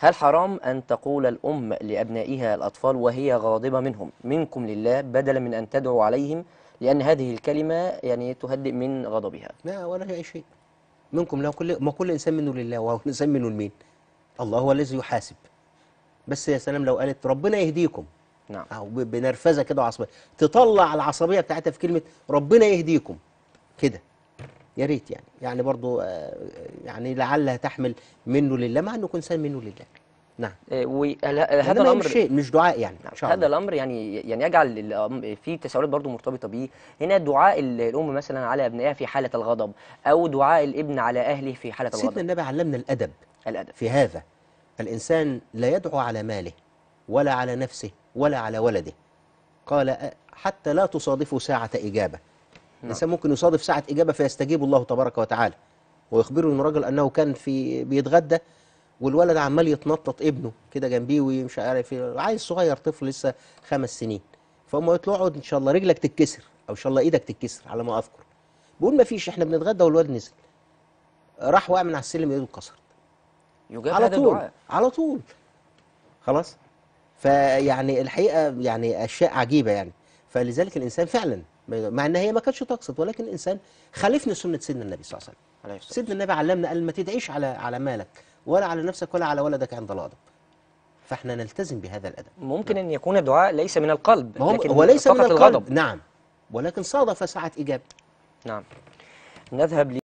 هل حرام أن تقول الأم لأبنائها الأطفال وهي غاضبة منهم منكم لله بدلا من أن تدعو عليهم لأن هذه الكلمة يعني تهدئ من غضبها لا ولا أي شيء منكم لو كل ما كل إنسان منه لله وإنسان منه لمين الله هو الذي يحاسب بس يا سلام لو قالت ربنا يهديكم نعم أو بنرفزة كده وعصبية تطلع العصبية بتاعتها في كلمة ربنا يهديكم كده يا ريت يعني يعني برضو آه، يعني لعلها تحمل منه لله مع انه يكون انسان منه لله نعم آه، وهذا الامر شيء مش دعاء يعني نعم. هذا الامر يعني يعني يجعل في تساؤلات برضو مرتبطه به هنا دعاء الام مثلا على ابنائها في حاله الغضب او دعاء الابن على اهله في حاله الغضب سيدنا النبي علمنا الادب الادب في هذا الانسان لا يدعو على ماله ولا على نفسه ولا على ولده قال حتى لا تصادفوا ساعه اجابه نعم. الإنسان ممكن يصادف ساعة إجابة فيستجيب الله تبارك وتعالى ويخبره إن الراجل أنه كان في بيتغدى والولد عمال يتنطط ابنه كده جنبيه ومش عارف إيه، عيل صغير طفل لسه خمس سنين فهم يطلع اقعد ان شاء الله رجلك تتكسر او ان شاء الله ايدك تتكسر على ما اذكر بيقول ما فيش احنا بنتغدى والولد نزل راح وقع من على السلم ايده اتكسرت يجاب على طول الدعاء. على طول خلاص فيعني الحقيقه يعني اشياء عجيبه يعني فلذلك الانسان فعلا مع ان هي ما كانتش تقصد ولكن الانسان خالفنا سنه سيدنا النبي صلى الله عليه وسلم سيدنا النبي علمنا قال ما تدعيش على على مالك ولا على نفسك ولا على ولدك عند الغضب فاحنا نلتزم بهذا الادب ممكن نعم. ان يكون الدعاء ليس من القلب هو لكن هو ليس من القلب الغضب. نعم ولكن صادف ساعه اجابه نعم نذهب